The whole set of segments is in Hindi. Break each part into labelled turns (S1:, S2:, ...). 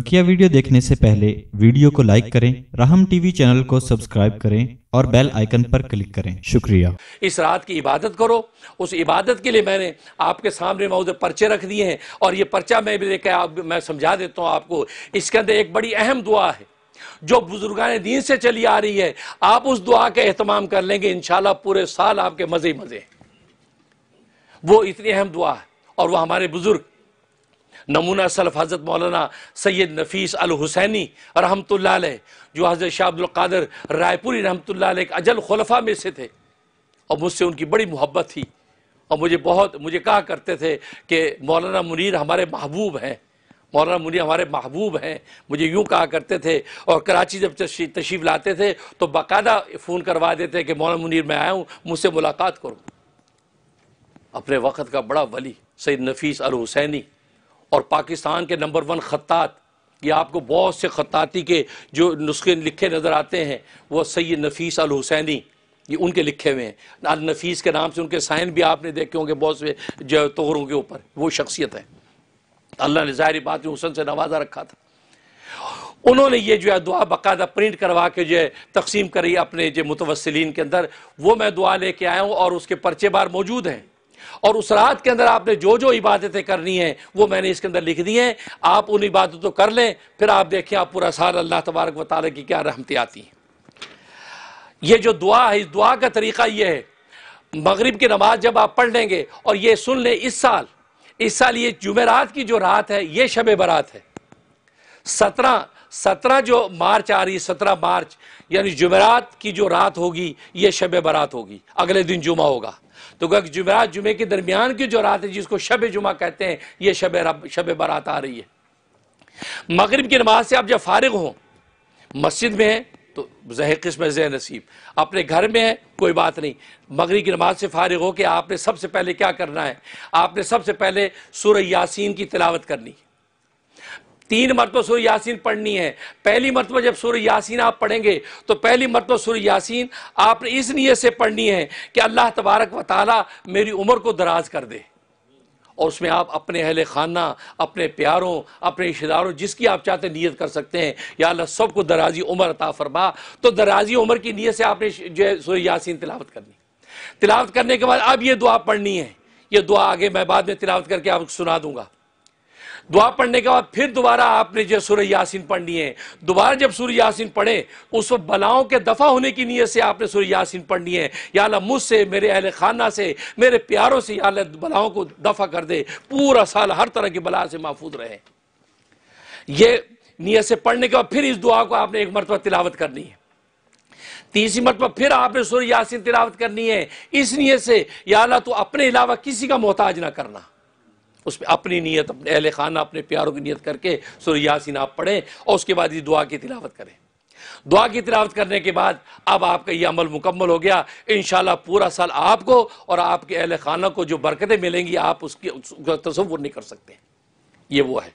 S1: बकिया वीडियो देखने से पहले वीडियो को लाइक करें राहम टीवी चैनल को सब्सक्राइब करें और बेल आइकन पर क्लिक करें शुक्रिया इस रात की इबादत करो उस इबादत के लिए मैंने आपके सामने मौजूद पर्चे रख दिए हैं और ये पर्चा मैं भी लेकर आप मैं समझा देता हूँ आपको इसके अंदर एक बड़ी अहम दुआ है जो बुजुर्गान दीन से चली आ रही है आप उस दुआ का एहतमाम कर लेंगे इनशाला पूरे साल आपके मज़े मज़े वो इतनी अहम दुआ है और वह हमारे बुजुर्ग नमूना सल्फ हज़रत मौलाना सैयद नफीस अल हुसैनी रहमत जो हज़रत शाह अब्दुल्कर रायपुरी रहमत अजल खलफा में से थे और मुझसे उनकी बड़ी मोहब्बत थी और मुझे बहुत मुझे कहा करते थे कि मौलाना मुनीर हमारे महबूब हैं मौलाना मुनीर हमारे महबूब हैं मुझे यूँ कहा करते थे और कराची जब तशीफ लाते थे तो बाकायदा फ़ोन करवा देते कि मौलाना मुनीर मैं आया हूँ मुझसे मुलाकात करो अपने वक़्त का बड़ा वली सैद नफीस अल हुसैनी और पाकिस्तान के नंबर वन खत्तात ये आपको बहुत से खताती के जो नुस्खे लिखे नज़र आते हैं वो सैद नफीस अल हुसैनी ये उनके लिखे हुए हैं अल नफीस के नाम से उनके साइन भी आपने देखे होंगे बहुत से जो तोहरों के ऊपर वो शख्सियत है अल्लाह ने ज़ाहिर बात हुसन से नवाजा रखा था उन्होंने ये जो है दुआ बाकायदा प्रिंट करवा के जो है तकसीम करी अपने जो मुतवसलिन के अंदर वो मैं दुआ लेके आया हूँ और उसके पर्चे बार मौजूद हैं और उस रात के अंदर आपने जो जो इबादतें करनी हैं वो मैंने इसके अंदर लिख दी हैं आप उन इबादतों कर लें फिर आप देखें आप पूरा साल अल्लाह तबारक व की क्या रहमतें आती हैं ये जो दुआ है इस दुआ का तरीका ये है मगरिब की नमाज जब आप पढ़ लेंगे और ये सुन लें इस साल इस साल ये जुमेरात की जो रात है ये शब बरात है सत्रह सत्रह जो मार्च आ रही है सत्रह मार्च यानी जुमेरात की जो रात होगी ये शब बरात होगी अगले दिन जुमा होगा तो गग जुमे के दरमियान की जो रात है जिसको शब जुमा कहते हैं ये शब रब शब बारात आ रही है मगरब की नमाज से आप जब फारग हों मस्जिद में हैं तो जह किस्म जह नसीब अपने घर में है कोई बात नहीं मगरब की नमाज से फारग हो कि आपने सबसे पहले क्या करना है आपने सबसे पहले सुर यासीन की तिलावत करनी है तीन मरतबा सूर्य यासीन पढ़नी है पहली मरतबा जब सूर्य यासीन आप पढ़ेंगे तो पहली मरतबा सूर्य यासीन आपने इस नीयत से पढ़नी है कि अल्लाह तबारक व ताली मेरी उम्र को दराज कर दे और उसमें आप अपने अहल खाना अपने प्यारों अपने रिश्तेदारों जिसकी आप चाहते नीयत कर सकते हैं या अल्लाह सबको दराजी उम्र अता फरमा तो दराजी उम्र की नीयत से आपने जो है सूर्य यासीन तिलावत करनी तिलावत करने के बाद अब ये दुआ पढ़नी है ये दुआ आगे मैं बाद में तिलावत करके आपको सुना दूंगा दुआ पढ़ने के बाद फिर दोबारा आपने जो सूर्य यासीन पढ़नी है दोबारा जब सूर्य यासीन पढ़े उस वक्त बलाओं के दफ़ा होने की नीयत से आपने सूर्य यासीन पढ़नी है या अल्लाह मुझसे मेरे अहल खाना से मेरे प्यारों से या अल्लाह बलाओं को दफ़ा कर दे पूरा साल हर तरह की बला से महफूज रहे ये नीयत से पढ़ने के बाद फिर इस दुआ को आपने एक मरतबा तिलावत करनी है तीसरी मरतबा फिर आपने सूर्य यासिन तिलावत करनी है इस नीयत से या अल्लाह तो अपने अलावा किसी का मोहताज ना करना उस पर अपनी नीयत अपने अहल खाना अपने प्यारों की नीयत करके सुर यासिन आप पढ़ें और उसके बाद इस दुआ की तिलावत करें दुआ की तिलावत करने के बाद अब आपका यह अमल मुकम्मल हो गया इन पूरा साल आपको और आपके अहल खाना को जो बरकतें मिलेंगी आप उसकी तस्वुर नहीं कर सकते ये वो है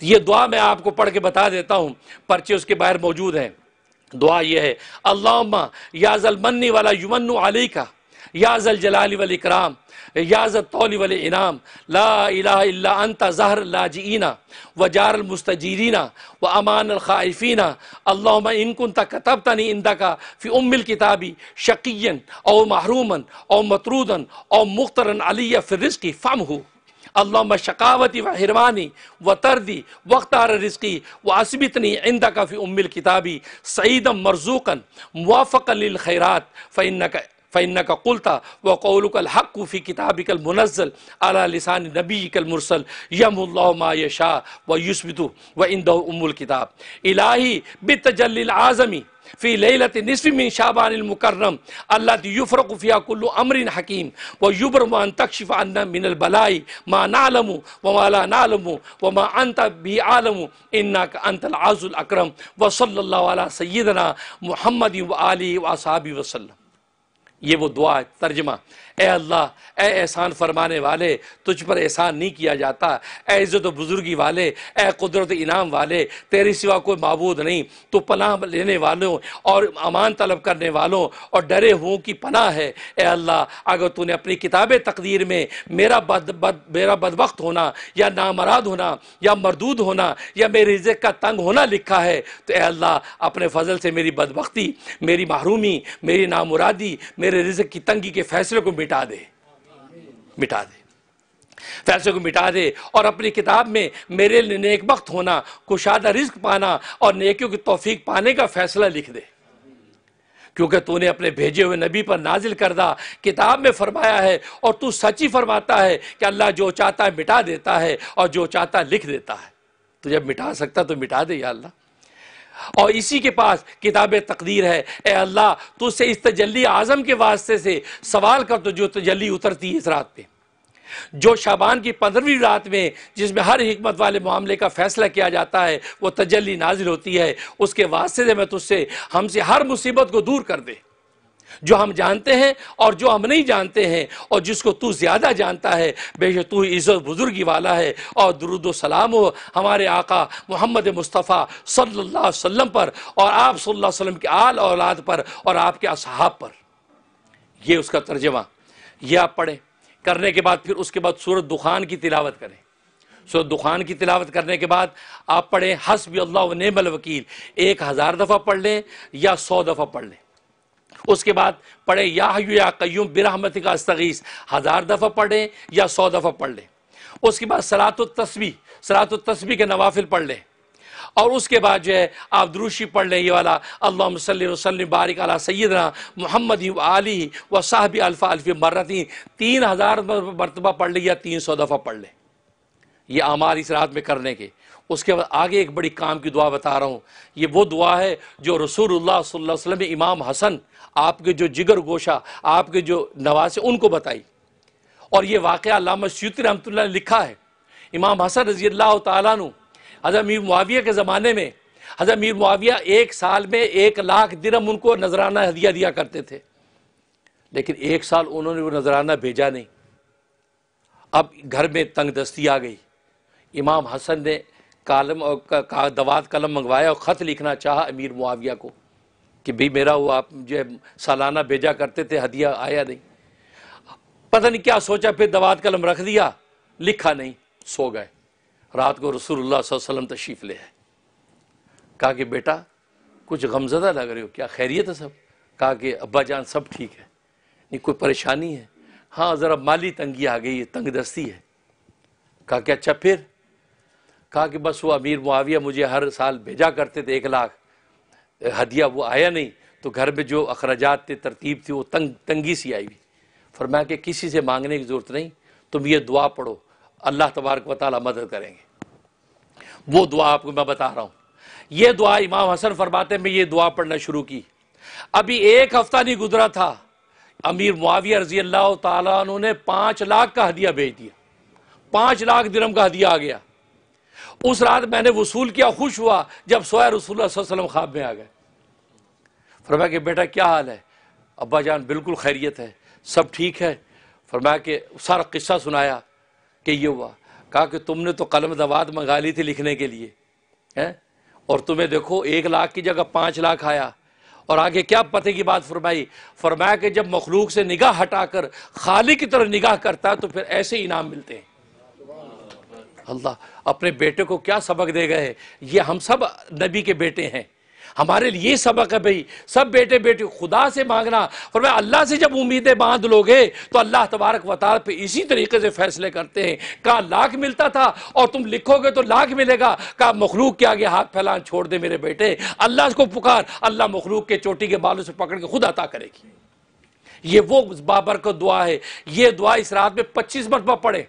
S1: तो ये दुआ मैं आपको पढ़ के बता देता हूँ पर्चे उसके बाहर मौजूद हैं दुआ यह है अल्लाह याजलमन्नी वाला युमन अली का याजल जलाली वल इकराम याजत तौली वल इनाम ला इला अंता जहर लाजीना व जार मुस्तजीरीना व अमान अलखाइफीना अल्लाह इनकुन तकतब तनी इंदा का फ़ी उम्मिल किताबी शकीन और महरूमन और मतरूदन और मुख्तरन अलिया फ़िरस की फ़म हो अल्लाम शकावती व हिरवानी व तरदी वक्तार रिस्की व असबितनी इंदा का फ़ी उमिल किताबी सईदम मरजूकन मुआफ़ल खैरात फ़ फ़ैन का कुलता व कौल हक़ूफ़ी किताब कल मुनज़ल अला लसान नबी कल मुरसल यम शाह व युसबितु व इंद उमुल किताब इलाही बितजल आज़मी फ़ी लत नसफ़िन शाबानमकरम अल्लाह युफ़रकुफ़ियाकुल्लु अमरिन हकीम व युबरमान तकशफ़ अन्ना मिनल बलाई माँ नालम व माला नालम व माँ अंत भी आलम इन्ना का अंतल आज़ुल अक्रम व सल्ला الله على سيدنا محمد व साबी वसलम ये वो दुआ तर्जमा ए अल्लाह ए एहसान फरमाने वाले तुझ पर एहसान नहीं किया जाता ए इज़्ज़त बुज़ुर्गी वाले ए कुदरत इनाम वाले तेरे सिवा कोई मबूद नहीं तो पनाह लेने वालों और अमान तलब करने वालों और डरे हुओं की पनाह है ए अल्लाह अगर तूने अपनी किताब तकदीर में मेरा बद, बद मेरा बदबक होना या नामराद होना या मरदूद होना या मेरे रिजक का तंग होना लिखा है तो ए अल्लाह अपने फजल से मेरी बदबख्ती मेरी महरूमी मेरी नामुरादी मेरे मेरे रिजक की तंगी के फैसले को मिटा दे मिटा दे फैसले को मिटा दे और अपनी किताब में मेरे लिए नेक वक्त होना कुशादा रिस्क पाना और नेकियों की तोफीक पाने का फैसला लिख दे क्योंकि तूने अपने भेजे हुए नबी पर नाजिल करदा किताब में फरमाया है और तू सच ही फरमाता है कि अल्लाह जो चाहता है मिटा देता है और जो चाहता है लिख देता है तो जब मिटा सकता तो मिटा दे या अल्लाह और इसी के पास किताब तकदीर है ए अल्लाह तुझसे इस तजली आज़म के वास्ते से सवाल कर तो जो तजली उतरती है इस रात पे जो शाबान की पंद्रहवीं रात में जिसमें हर हमत वाले मामले का फैसला किया जाता है वह तजली नाजिल होती है उसके वास्ते से मैं तुझसे हमसे हर मुसीबत को दूर कर दे जो हम जानते हैं और जो हम नहीं जानते हैं और जिसको तू ज़्यादा जानता है बेश तू इज़्ज़त बुजुर्गी वाला है और दरुद सलाम हो हमारे आका मोहम्मद मुस्तफ़ा सल्ला वसम पर और आप सल्ला वसम के आल औलाद पर और आपके असहाब पर ये उसका तर्जमा यह आप पढ़ें करने के बाद फिर उसके बाद सूरत दुखान की तिलावत करें सूरत दुखान की तिलावत करने के बाद आप पढ़ें हसबी अल्लाह नमल वकील एक हज़ार दफ़ा पढ़ लें या सौ दफ़ा पढ़ लें उसके बाद पढ़े या कयूम बिरहमत का अस्तगीस हज़ार दफ़ा पढ़ें या सौ दफ़ा पढ़ लें उसके बाद सलात तस्वी सलात तस्वी के नवाफिल पढ़ लें और उसके बाद जो है आप दुरुशी पढ़ लें ये वाला अल्लाह वसलम बारिक अला सैदना मोहम्मद आली व साहब अल्फ़ा अल्फ़ी मर्रती तीन हज़ार मरतबा पढ़ लें या तीन सौ दफ़ा पढ़ लें ये आमार इस रात में करने के उसके बाद आगे एक बड़ी काम की दुआ बता रहा हूँ ये वो दुआ है जो रसूलुल्लाह सल्लल्लाहु अलैहि वसल्लम इमाम हसन आपके जो जिगर गोशा आपके जो नवासे उनको बताई और ये वाक़ लामा श्यूती रहमत ने लिखा है इमाम हसन रजी अल्लाह तु हज़र मीर मुआविया के ज़माने में हज़र मीर मुआविया एक साल में एक लाख दिनम उनको नजराना हदिया दिया करते थे लेकिन एक साल उन्होंने वो नजराना भेजा नहीं अब घर में तंग दस्ती आ गई इमाम हसन ने कालम और का, का दवात कलम मंगवाया और ख़त लिखना चाह अमीर मुआविया को कि भाई मेरा वो आप जो सालाना भेजा करते थे हदिया आया नहीं पता नहीं क्या सोचा फिर दवात कलम रख दिया लिखा नहीं सो गए रात को रसूलुल्लाह वसल्लम तशरीफ़ ले आए कहा कि बेटा कुछ गमजदा लग रहे हो क्या खैरियत है सब कहा कि अब्बा जान सब ठीक है नहीं कोई परेशानी है हाँ ज़रा माली तंगी आ गई है तंग दस्ती है कहा कि अच्छा फिर कहा कि बस वो अमीर मुआविया मुझे हर साल भेजा करते थे एक लाख हदिया वो आया नहीं तो घर में जो अखराजात थे तरतीब थी वो तंग तंगी सी आई हुई फरमा कि किसी से मांगने की ज़रूरत नहीं तुम ये दुआ पढ़ो अल्लाह तबारक व ताली मदद करेंगे वो दुआ आपको मैं बता रहा हूँ ये दुआ इमाम हसन फरमाते में ये दुआ पढ़ना शुरू की अभी एक हफ्ता नहीं गुजरा था अमीर मुआविया रजी अल्लाह तुमने पांच पाँच लाख का हदिया भेज दिया पाँच लाख दिनम का हदिया आ गया उस रात मैंने वसूल किया खुश हुआ जब सोया रसूल वसल्लम ख्वाब में आ गए फरमाया कि बेटा क्या हाल है अब्बा जान बिल्कुल खैरियत है सब ठीक है फरमाया कि सारा किस्सा सुनाया कि ये हुआ कहा कि तुमने तो कलम दवात मंगा ली थी लिखने के लिए हैं और तुम्हें देखो एक लाख की जगह पाँच लाख आया और आगे क्या पते की बात फरमाई फरमाया कि जब मखलूक से निगाह हटाकर खाली की तरह निगाह करता है तो फिर ऐसे इनाम मिलते हैं अल्लाह अपने बेटे को क्या सबक दे गए ये हम सब नबी के बेटे हैं हमारे लिए सबक है भाई सब बेटे बेटे खुदा से मांगना और मैं अल्लाह से जब उम्मीदें बांध लोगे तो अल्लाह तबारक वताल पे इसी तरीके से फैसले करते हैं कहा लाख मिलता था और तुम लिखोगे तो लाख मिलेगा कहा मखलूक के आगे हाथ फैलान छोड़ दे मेरे बेटे अल्लाह को पुकार अल्लाह मखलूक के चोटी के बालों से पकड़ के खुद अता करेगी ये वो बाबर को दुआ है ये दुआ इस रात में पच्चीस मरतबा पड़े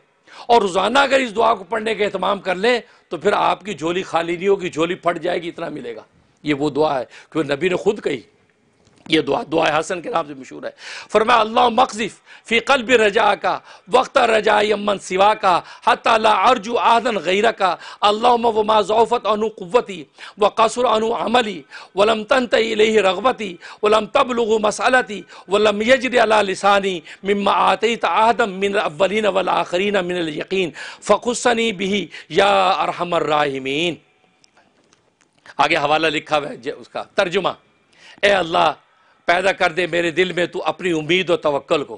S1: और रोज़ाना अगर इस दुआ को पढ़ने का अहतमाम कर लें तो फिर आपकी झोली खाली नहीं होगी झोली फट जाएगी इतना मिलेगा ये वो दुआ है क्योंकि नबी ने खुद कही ये दुआ दुआ हसन के नाम से मशहूर है फरमाया अल्लाह मकजिफ फ़ी कल्ब रजा का वक्त रजा यमन सिवा का हतला अर्जु आदन गैर का अल्लाह वमा ज़ौफ़त अनु क़वती व कसर अनु अमली वलम तन तही रगबती वलम तबलग मसलती वलम यजर अला लसानी मम्मा आते तदम मिन अवलिन वल आखरीन मिन यकीन फ़खुसनी बिही या अरहमर राहिमीन आगे हवाला लिखा हुआ है उसका तर्जुमा ए अल्लाह पैदा कर दे मेरे दिल में तू अपनी उम्मीद और तवक्ल को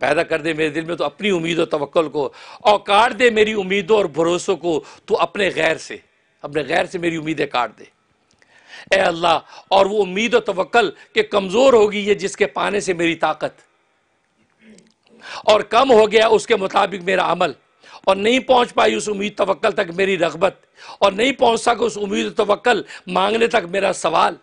S1: पैदा कर दे मेरे दिल में तो अपनी उम्मीद और तवक्ल को और काट दे मेरी उम्मीदों और भरोसों को तो अपने गैर से अपने गैर से मेरी उम्मीदें काट दे ए अल्लाह और वो उम्मीद और तवक्ल के कमज़ोर होगी ये जिसके पाने से मेरी ताकत और कम हो गया उसके मुताबिक मेरा अमल और नहीं पहुंच पाई उस उम्मीद तवक्ल तक मेरी रगबत और नहीं पहुंच सका उस उम्मीद तवक्ल मांगने तक मेरा सवाल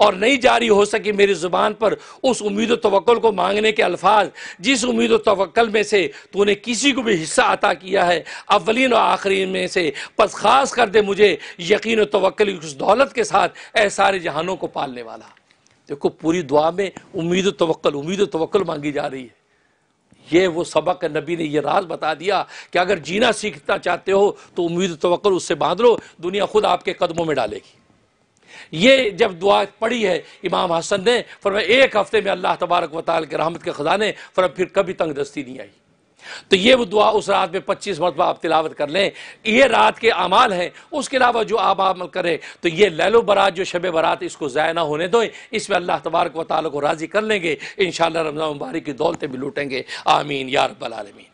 S1: और नहीं जारी हो सकी मेरी ज़ुबान पर उस उम्मीद तवक्ल को मांगने के अल्फाज जिस उम्मीद तवक्ल में से तूने किसी को भी हिस्सा अता किया है अवलिन और आखिरी में से बस ख़ास कर दे मुझे यकीन तवक्ल उस दौलत के साथ ए सारे जहानों को पालने वाला देखो पूरी दुआ में उम्मीद तवक्ल उम्मीद तवक्ल मांगी जा रही है ये वो सबक नबी ने यह राज बता दिया कि अगर जीना सीखना चाहते हो तो उम्मीद तवक्ल उससे बांध लो दुनिया खुद आपके कदमों में डालेगी ये जब दुआ पड़ी है इमाम हसन ने मैं एक हफ्ते में अल्लाह तबारक वाल के रहमत के ख़जाने फिर फिर कभी तंग दस्ती नहीं आई तो ये वो दुआ उस रात में पच्चीस मरतबा आप तिलावत कर लें ये रात के अमाल हैं उसके अलावा जो आप अमल करें तो ये लैलो बरात जो शब बरात इसको ज़ाय ना होने दो इसमें अल्लाह तबारक वाल को राज़ी कर लेंगे इन शाला रमज़ान मुबारक की दौलतें भी लूटेंगे आमीन यार बलालमीन